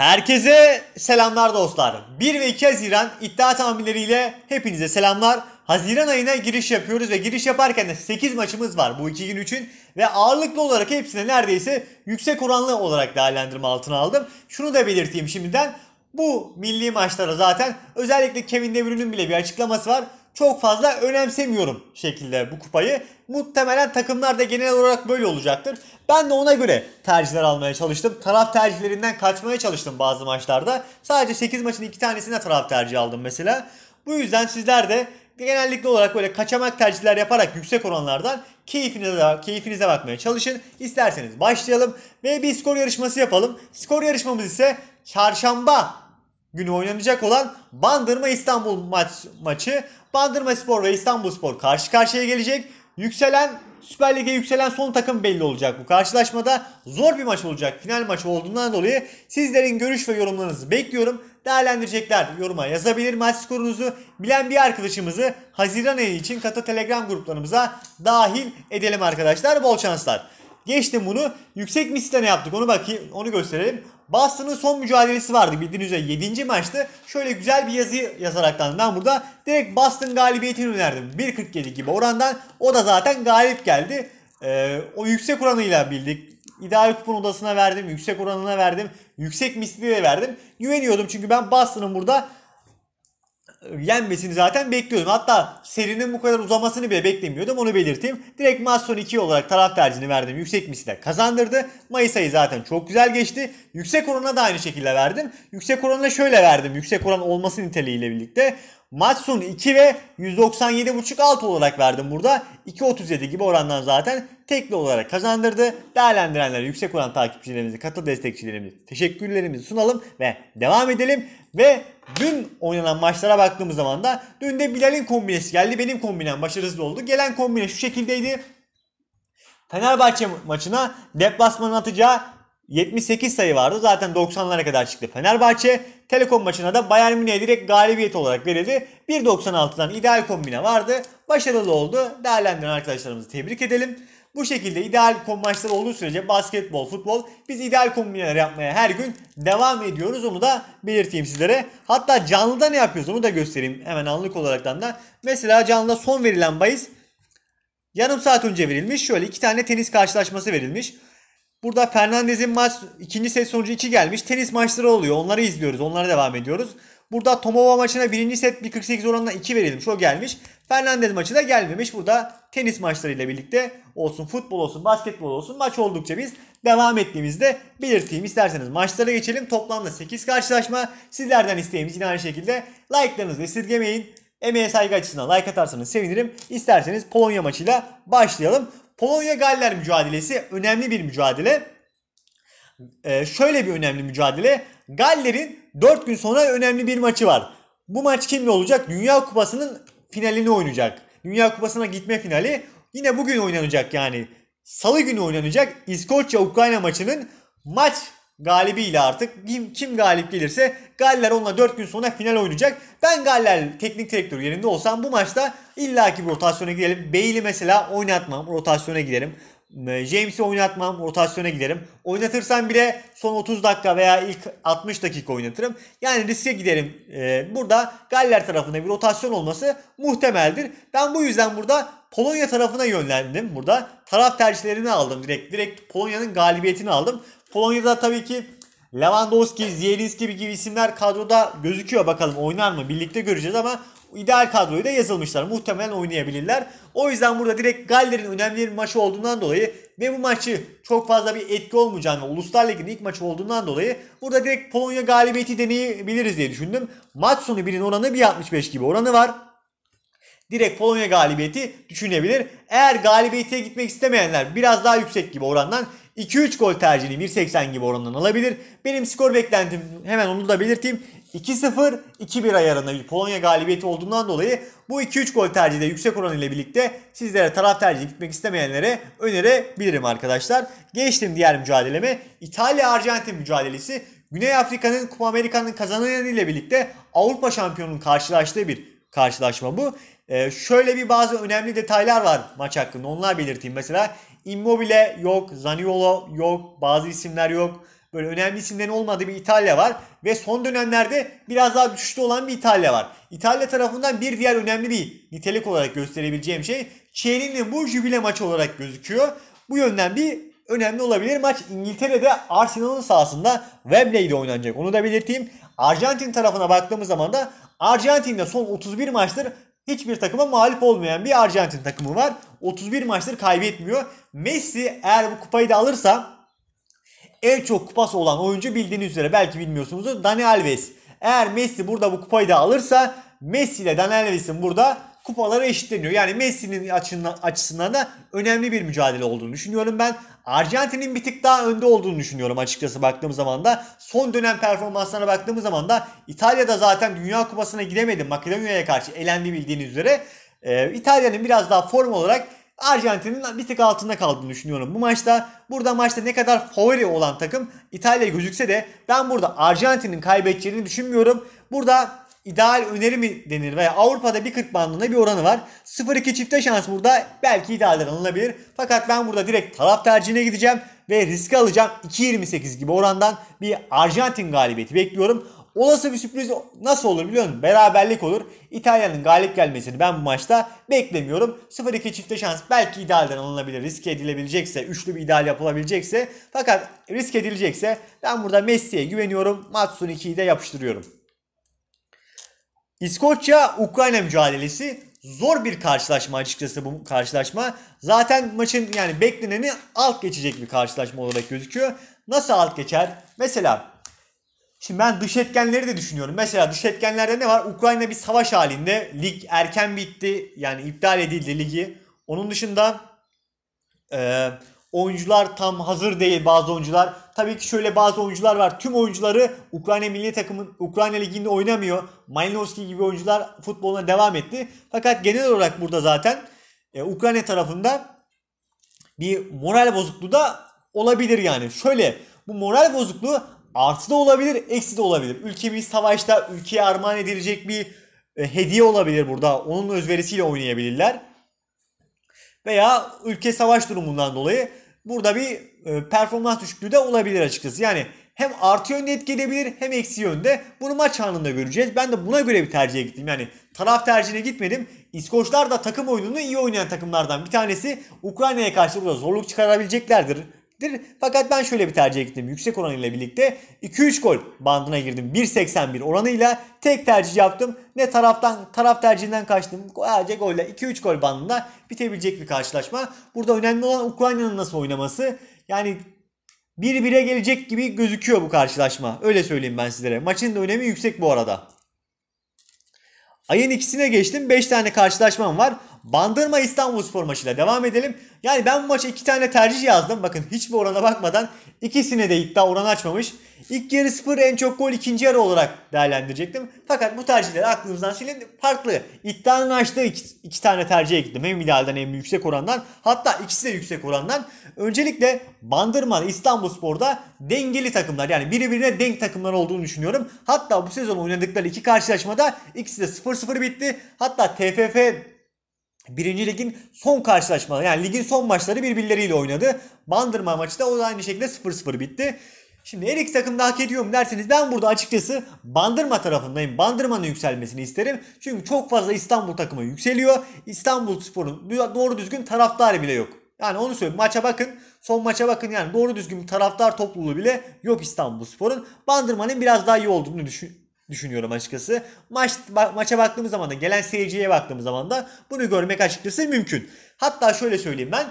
Herkese selamlar dostlar. 1 ve 2 Haziran iddia tahminleriyle hepinize selamlar. Haziran ayına giriş yapıyoruz ve giriş yaparken de 8 maçımız var bu 2 gün için ve ağırlıklı olarak hepsine neredeyse yüksek oranlı olarak değerlendirme altına aldım. Şunu da belirteyim şimdiden bu milli maçlara zaten özellikle Kevin De Bruyne'nin bile bir açıklaması var çok fazla önemsemiyorum şekilde bu kupayı. Muhtemelen takımlar da genel olarak böyle olacaktır. Ben de ona göre tercihler almaya çalıştım. Taraf tercihlerinden kaçmaya çalıştım bazı maçlarda. Sadece 8 maçın 2 tanesine taraf tercihi aldım mesela. Bu yüzden sizler de genellikle olarak böyle kaçamak tercihler yaparak yüksek oranlardan keyfinize, keyfinize bakmaya çalışın. İsterseniz başlayalım ve bir skor yarışması yapalım. Skor yarışmamız ise çarşamba günü oynanacak olan Bandırma İstanbul maç, maçı. Bandırma Spor ve İstanbul Spor karşı karşıya gelecek. Yükselen Süper Lig'e yükselen son takım belli olacak bu karşılaşmada. Zor bir maç olacak final maçı olduğundan dolayı sizlerin görüş ve yorumlarınızı bekliyorum. Değerlendirecekler yoruma yazabilir maç skorunuzu. Bilen bir arkadaşımızı Haziran ayı için kata telegram gruplarımıza dahil edelim arkadaşlar. Bol şanslar. Geçtim bunu. Yüksek misle ne yaptık onu bakayım onu gösterelim. Boston'ın son mücadelesi vardı bildiğiniz üzere 7. maçtı. Şöyle güzel bir yazı yazaraktan ben burada direkt Boston galibiyetini önerdim. 1.47 gibi orandan o da zaten galip geldi. Ee, o yüksek oranıyla bildik. İdeal kupon odasına verdim, yüksek oranına verdim, yüksek misliyle verdim. Güveniyordum çünkü ben Boston'ın burada yenmesini zaten bekliyordum. Hatta serinin bu kadar uzamasını bile beklemiyordum onu belirteyim. Direkt maç 2 olarak taraf tercihini verdim. Yüksek misi de kazandırdı. Mayıs ayı zaten çok güzel geçti. Yüksek oranına da aynı şekilde verdim. Yüksek oranına şöyle verdim. Yüksek oran olması niteliğiyle birlikte. Maç 2 ve 197.5 alt olarak verdim burada. 2.37 gibi orandan zaten tekli olarak kazandırdı. Değerlendirenlere yüksek oran takipçilerimizi, katıl destekçilerimizi teşekkürlerimizi sunalım ve devam edelim. Ve dün oynanan maçlara baktığımız zaman da dün de Bilal'in kombinesi geldi. Benim kombinem başarısız oldu. Gelen kombine şu şekildeydi. Fenerbahçe maçına deplasmanın atacağı 78 sayı vardı. Zaten 90'lara kadar çıktı Fenerbahçe. Telekom maçına da Bayern Münih'e direkt galibiyet olarak verildi. 1.96'dan ideal kombine vardı. Başarılı oldu. Değerlendiren arkadaşlarımızı tebrik edelim. Bu şekilde ideal kombinasyonlar olduğu sürece basketbol, futbol biz ideal kombinalar yapmaya her gün devam ediyoruz. Onu da belirteyim sizlere. Hatta canlıda ne yapıyoruz onu da göstereyim hemen anlık olaraktan da. Mesela canlıda son verilen bahis yarım saat önce verilmiş. Şöyle iki tane tenis karşılaşması verilmiş. Burada Fernandez'in maç ikinci set sonucu 2 gelmiş. Tenis maçları oluyor. Onları izliyoruz. Onlara devam ediyoruz. Burada Tomova maçına birinci set 1.48 oranla 2 verilmiş. O gelmiş. Fernandez maçı da gelmemiş. Burada tenis maçlarıyla birlikte olsun futbol olsun basketbol olsun maç oldukça biz devam ettiğimizde belirteyim. İsterseniz maçlara geçelim. Toplamda 8 karşılaşma. Sizlerden isteğimiz yine aynı şekilde like'larınızı esirgemeyin. Emeğe saygı açısından like atarsanız sevinirim. İsterseniz Polonya maçıyla başlayalım. Polonya-Galler mücadelesi önemli bir mücadele. Ee, şöyle bir önemli mücadele. Galler'in 4 gün sonra önemli bir maçı var. Bu maç kimle olacak? Dünya Kupası'nın finalini oynayacak. Dünya Kupası'na gitme finali yine bugün oynanacak yani. Salı günü oynanacak İskoçya-Ukrayna maçının maç galibiyle artık kim, kim galip gelirse Galler onunla 4 gün sonra final oynayacak. Ben Galler teknik direktör yerinde olsam bu maçta illaki bir rotasyona girelim. Beyli mesela oynatmam rotasyona giderim. Ee, James'i oynatmam, rotasyona giderim. Oynatırsam bile son 30 dakika veya ilk 60 dakika oynatırım. Yani riske giderim. Ee, burada Galler tarafında bir rotasyon olması muhtemeldir. Ben bu yüzden burada Polonya tarafına yönlendim. Burada taraf tercihlerini aldım direkt. Direkt Polonya'nın galibiyetini aldım. Polonya'da tabii ki Lewandowski, Zielinski gibi, gibi isimler kadroda gözüküyor. Bakalım oynar mı? Birlikte göreceğiz ama ideal kadroyu da yazılmışlar. Muhtemelen oynayabilirler. O yüzden burada direkt Galler'in önemli bir maçı olduğundan dolayı ve bu maçı çok fazla bir etki olmayacağını Uluslar Ligi'nin ilk maçı olduğundan dolayı burada direkt Polonya galibiyeti deneyebiliriz diye düşündüm. Maç sonu birinin oranı 1.65 gibi oranı var direkt Polonya galibiyeti düşünebilir. Eğer galibiyete gitmek istemeyenler biraz daha yüksek gibi orandan 2-3 gol tercihini 1.80 gibi oranından alabilir. Benim skor beklentim hemen onu da belirteyim. 2-0, 2-1 ayarında bir Polonya galibiyeti olduğundan dolayı bu 2-3 gol tercihi de yüksek oran ile birlikte sizlere taraf tercihi gitmek istemeyenlere önerebilirim arkadaşlar. Geçtim diğer mücadeleme. İtalya-Arjantin mücadelesi Güney Afrika'nın Kupa Amerika'nın kazananı ile birlikte Avrupa şampiyonunun karşılaştığı bir karşılaşma bu. Ee, şöyle bir bazı önemli detaylar var maç hakkında onlar belirteyim. Mesela Immobile yok, Zaniolo yok, bazı isimler yok. Böyle önemli isimlerin olmadığı bir İtalya var. Ve son dönemlerde biraz daha düşüşte olan bir İtalya var. İtalya tarafından bir diğer önemli bir nitelik olarak gösterebileceğim şey Çeylin'in bu jübile maçı olarak gözüküyor. Bu yönden bir önemli olabilir. Maç İngiltere'de Arsenal'ın sahasında Wembley'de oynanacak. Onu da belirteyim. Arjantin tarafına baktığımız zaman da Arjantin'de son 31 maçtır hiçbir takıma mağlup olmayan bir Arjantin takımı var. 31 maçtır kaybetmiyor. Messi eğer bu kupayı da alırsa en çok kupası olan oyuncu bildiğiniz üzere belki bilmiyorsunuzdur Dani Alves. Eğer Messi burada bu kupayı da alırsa Messi ile Dani Alves'in burada kupaları eşitleniyor. Yani Messi'nin açısından da önemli bir mücadele olduğunu düşünüyorum ben. Arjantin'in bir tık daha önde olduğunu düşünüyorum açıkçası baktığım zaman da. Son dönem performanslarına baktığımız zaman da İtalya'da zaten Dünya Kupası'na gidemedi. Makedonya'ya karşı elendi bildiğiniz üzere. Ee, İtalya'nın biraz daha form olarak Arjantin'in bir tık altında kaldığını düşünüyorum bu maçta. Burada maçta ne kadar favori olan takım İtalya gözükse de ben burada Arjantin'in kaybedeceğini düşünmüyorum. Burada ideal öneri mi denir veya Avrupa'da 1.40 bandında bir oranı var. 0-2 çifte şans burada belki idealden alınabilir. Fakat ben burada direkt taraf tercihine gideceğim ve riske alacağım. 2.28 gibi orandan bir Arjantin galibiyeti bekliyorum. Olası bir sürpriz nasıl olur biliyor musun? Beraberlik olur. İtalya'nın galip gelmesini ben bu maçta beklemiyorum. 0-2 çifte şans belki idealden alınabilir. Risk edilebilecekse, üçlü bir ideal yapılabilecekse. Fakat risk edilecekse ben burada Messi'ye güveniyorum. 2'yi de yapıştırıyorum. İskoçya-Ukrayna mücadelesi zor bir karşılaşma açıkçası bu karşılaşma. Zaten maçın yani bekleneni alt geçecek bir karşılaşma olarak gözüküyor. Nasıl alt geçer? Mesela şimdi ben dış etkenleri de düşünüyorum. Mesela dış etkenlerde ne var? Ukrayna bir savaş halinde. Lig erken bitti. Yani iptal edildi ligi. Onun dışında eee Oyuncular tam hazır değil bazı oyuncular. Tabii ki şöyle bazı oyuncular var. Tüm oyuncuları Ukrayna milli takımın Ukrayna liginde oynamıyor. Malinowski gibi oyuncular futboluna devam etti. Fakat genel olarak burada zaten e, Ukrayna tarafında bir moral bozukluğu da olabilir yani. Şöyle bu moral bozukluğu artı da olabilir, eksi de olabilir. Ülkemiz savaşta ülkeye armağan edilecek bir e, hediye olabilir burada. Onun özverisiyle oynayabilirler veya ülke savaş durumundan dolayı burada bir e, performans düşüklüğü de olabilir açıkçası. Yani hem artı yönde etki edebilir hem eksi yönde. Bunu maç anında göreceğiz. Ben de buna göre bir tercihe gittim. Yani taraf tercihine gitmedim. İskoçlar da takım oyununu iyi oynayan takımlardan bir tanesi. Ukrayna'ya karşı burada zorluk çıkarabileceklerdir gelecektir. Fakat ben şöyle bir tercih ettim. Yüksek oranıyla birlikte 2-3 gol bandına girdim. 1.81 oranıyla tek tercih yaptım. Ne taraftan taraf tercihinden kaçtım. Sadece golle 2-3 gol bandında bitebilecek bir karşılaşma. Burada önemli olan Ukrayna'nın nasıl oynaması. Yani bir bire gelecek gibi gözüküyor bu karşılaşma. Öyle söyleyeyim ben sizlere. Maçın da önemi yüksek bu arada. Ayın ikisine geçtim. 5 tane karşılaşmam var. Bandırma İstanbul Spor maçıyla devam edelim. Yani ben bu maça iki tane tercih yazdım. Bakın hiçbir orana bakmadan ikisine de iddia oran açmamış. İlk yarı 0 en çok gol ikinci yarı olarak değerlendirecektim. Fakat bu tercihleri aklımızdan silin farklı. İddianın açtığı iki, iki tane tercihe gittim. Hem idealden hem yüksek orandan. Hatta ikisi de yüksek orandan. Öncelikle Bandırma İstanbul Spor'da dengeli takımlar yani birbirine denk takımlar olduğunu düşünüyorum. Hatta bu sezon oynadıkları iki karşılaşmada ikisi de 0-0 bitti. Hatta TFF Birinci ligin son karşılaşmaları yani ligin son maçları birbirleriyle oynadı. Bandırma maçı da o da aynı şekilde 0-0 bitti. Şimdi her iki takım da hak ediyor mu derseniz ben burada açıkçası Bandırma tarafındayım. Bandırma'nın yükselmesini isterim. Çünkü çok fazla İstanbul takımı yükseliyor. İstanbul Spor'un doğru düzgün taraftarı bile yok. Yani onu söyleyeyim. Maça bakın. Son maça bakın yani doğru düzgün taraftar topluluğu bile yok İstanbul Spor'un. Bandırma'nın biraz daha iyi olduğunu düşün düşünüyorum açıkçası. Maç ma- maça baktığımız zaman da gelen seyirciye baktığımız zaman da bunu görmek açıkçası mümkün. Hatta şöyle söyleyeyim ben.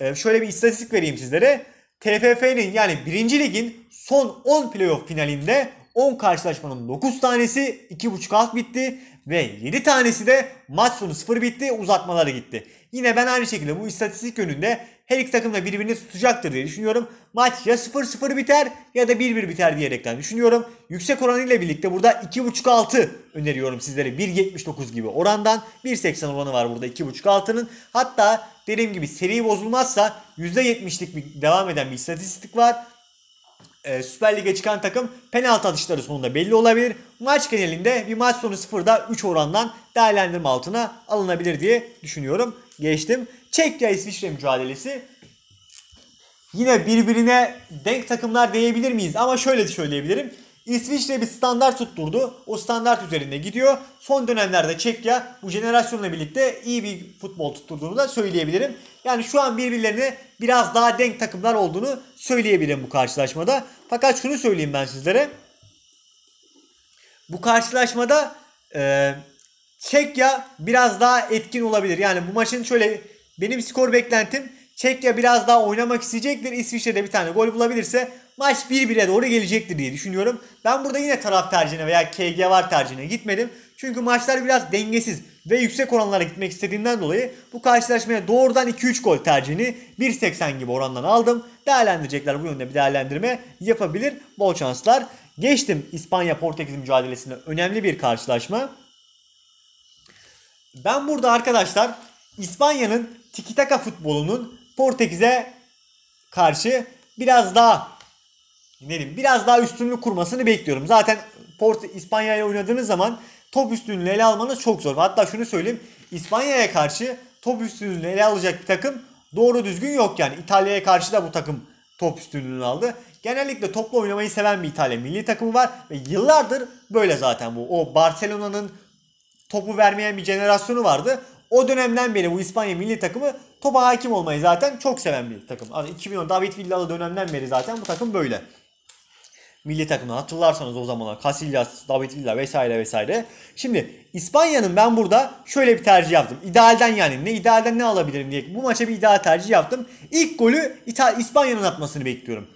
E, şöyle bir istatistik vereyim sizlere. TFF'nin yani 1. ligin son 10 playoff finalinde 10 karşılaşmanın 9 tanesi 2.5 alt bitti ve 7 tanesi de maç sonu 0 bitti uzatmalara gitti. Yine ben aynı şekilde bu istatistik yönünde her iki takım da birbirini tutacaktır diye düşünüyorum. Maç ya 0-0 biter ya da 1-1 biter diyerekten düşünüyorum. Yüksek oranıyla birlikte burada 2.5 altı öneriyorum sizlere. 1.79 gibi orandan 1.80 oranı var burada 2.5 altının. Hatta dediğim gibi seri bozulmazsa %70'lik bir devam eden bir istatistik var. Ee, Süper Lig'e çıkan takım penaltı atışları sonunda belli olabilir. Maç genelinde bir maç sonu 0'da 3 orandan değerlendirme altına alınabilir diye düşünüyorum geçtim. Çekya İsviçre mücadelesi. Yine birbirine denk takımlar diyebilir miyiz? Ama şöyle söyleyebilirim. İsviçre bir standart tutturdu. O standart üzerinde gidiyor. Son dönemlerde Çekya bu jenerasyonla birlikte iyi bir futbol tutturduğunu da söyleyebilirim. Yani şu an birbirlerine biraz daha denk takımlar olduğunu söyleyebilirim bu karşılaşmada. Fakat şunu söyleyeyim ben sizlere. Bu karşılaşmada e, Çekya biraz daha etkin olabilir. Yani bu maçın şöyle benim skor beklentim Çekya biraz daha oynamak isteyecektir. İsviçre'de bir tane gol bulabilirse maç 1-1'e doğru gelecektir diye düşünüyorum. Ben burada yine taraf tercihine veya KG var tercihine gitmedim. Çünkü maçlar biraz dengesiz ve yüksek oranlara gitmek istediğimden dolayı bu karşılaşmaya doğrudan 2-3 gol tercihini 1.80 gibi orandan aldım. Değerlendirecekler bu yönde bir değerlendirme yapabilir. Bol şanslar. Geçtim İspanya-Portekiz mücadelesinde önemli bir karşılaşma. Ben burada arkadaşlar İspanya'nın tiki taka futbolunun Portekiz'e karşı biraz daha ne biraz daha üstünlük kurmasını bekliyorum. Zaten Port İspanya'ya oynadığınız zaman top üstünlüğünü ele almanız çok zor. Hatta şunu söyleyeyim. İspanya'ya karşı top üstünlüğünü ele alacak bir takım doğru düzgün yok yani. İtalya'ya karşı da bu takım top üstünlüğünü aldı. Genellikle toplu oynamayı seven bir İtalya milli takımı var ve yıllardır böyle zaten bu. O Barcelona'nın topu vermeyen bir jenerasyonu vardı. O dönemden beri bu İspanya milli takımı topa hakim olmayı zaten çok seven bir takım. 2010 David Villalı dönemden beri zaten bu takım böyle. Milli takımı. hatırlarsanız o zamanlar Casillas, David Villa vesaire vesaire. Şimdi İspanya'nın ben burada şöyle bir tercih yaptım. İdealden yani ne idealden ne alabilirim diye bu maça bir ideal tercih yaptım. İlk golü İspanya'nın atmasını bekliyorum.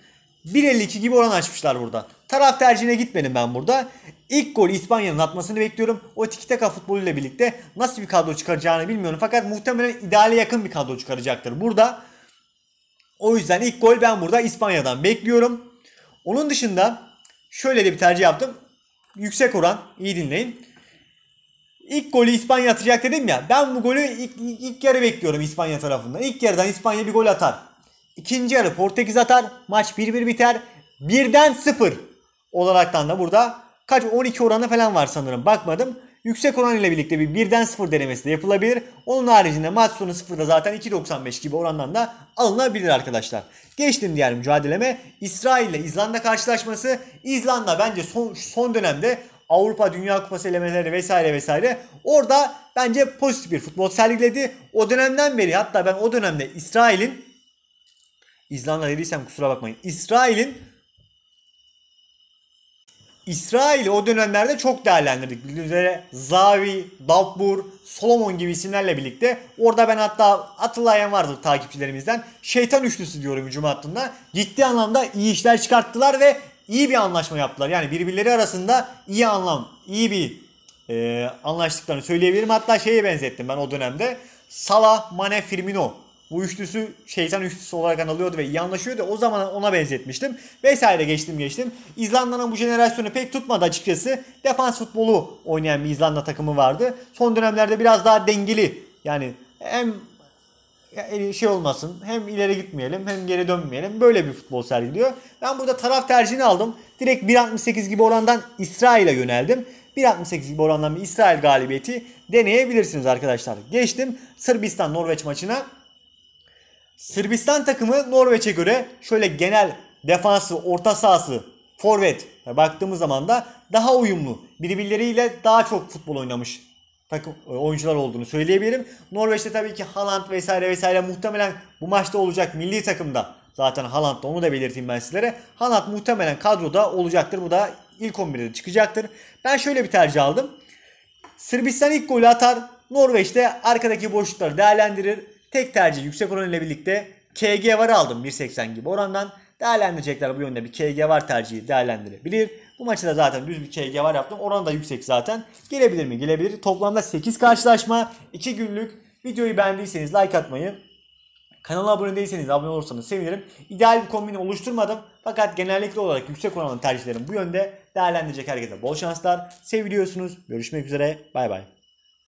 1.52 gibi oran açmışlar burada. Taraf tercihine gitmedim ben burada. İlk gol İspanya'nın atmasını bekliyorum. O tiki taka futboluyla birlikte nasıl bir kadro çıkaracağını bilmiyorum. Fakat muhtemelen ideale yakın bir kadro çıkaracaktır burada. O yüzden ilk gol ben burada İspanya'dan bekliyorum. Onun dışında şöyle de bir tercih yaptım. Yüksek oran. iyi dinleyin. İlk golü İspanya atacak dedim ya. Ben bu golü ilk, ilk, ilk yarı bekliyorum İspanya tarafında. İlk yarıdan İspanya bir gol atar. İkinci yarı Portekiz atar. Maç 1-1 biter. Birden 0 olaraktan da burada kaç 12 oranı falan var sanırım. Bakmadım. Yüksek oran ile birlikte bir birden 0 denemesi de yapılabilir. Onun haricinde maç sonu 0'da zaten 2.95 gibi orandan da alınabilir arkadaşlar. Geçtim diğer mücadeleme. İsrail ile İzlanda karşılaşması. İzlanda bence son, son dönemde Avrupa Dünya Kupası elemeleri vesaire vesaire. Orada bence pozitif bir futbol sergiledi. O dönemden beri hatta ben o dönemde İsrail'in İzlanda dediysem kusura bakmayın. İsrail'in İsrail o dönemlerde çok değerlendirdik. Üzere Zavi, Dabbur, Solomon gibi isimlerle birlikte. Orada ben hatta hatırlayan vardır takipçilerimizden. Şeytan üçlüsü diyorum hücum hattında. Ciddi anlamda iyi işler çıkarttılar ve iyi bir anlaşma yaptılar. Yani birbirleri arasında iyi anlam, iyi bir e, anlaştıklarını söyleyebilirim. Hatta şeye benzettim ben o dönemde. Salah, Mane, Firmino bu üçlüsü şeytan üçlüsü olarak anılıyordu ve iyi anlaşıyordu. O zaman ona benzetmiştim. Vesaire geçtim geçtim. İzlanda'nın bu jenerasyonu pek tutmadı açıkçası. Defans futbolu oynayan bir İzlanda takımı vardı. Son dönemlerde biraz daha dengeli. Yani hem e, şey olmasın. Hem ileri gitmeyelim hem geri dönmeyelim. Böyle bir futbol sergiliyor. Ben burada taraf tercihini aldım. Direkt 1.68 gibi orandan İsrail'e yöneldim. 1.68 gibi orandan bir İsrail galibiyeti deneyebilirsiniz arkadaşlar. Geçtim Sırbistan-Norveç maçına. Sırbistan takımı Norveç'e göre şöyle genel defansı, orta sahası, forvet baktığımız zaman da daha uyumlu. Birbirleriyle daha çok futbol oynamış takım e, oyuncular olduğunu söyleyebilirim. Norveç'te tabii ki Haaland vesaire vesaire muhtemelen bu maçta olacak milli takımda. Zaten Haaland onu da belirteyim ben sizlere. Haaland muhtemelen kadroda olacaktır. Bu da ilk 11'de çıkacaktır. Ben şöyle bir tercih aldım. Sırbistan ilk golü atar. Norveç'te arkadaki boşlukları değerlendirir. Tek tercih yüksek oran ile birlikte KG var aldım 1.80 gibi orandan. Değerlendirecekler bu yönde bir KG var tercihi değerlendirebilir. Bu maçta da zaten düz bir KG var yaptım. Oran da yüksek zaten. Gelebilir mi? Gelebilir. Toplamda 8 karşılaşma. 2 günlük. Videoyu beğendiyseniz like atmayı. Kanala abone değilseniz abone olursanız sevinirim. İdeal bir kombini oluşturmadım. Fakat genellikle olarak yüksek oranlı tercihlerim bu yönde. Değerlendirecek herkese bol şanslar. Seviliyorsunuz. Görüşmek üzere. Bay bay.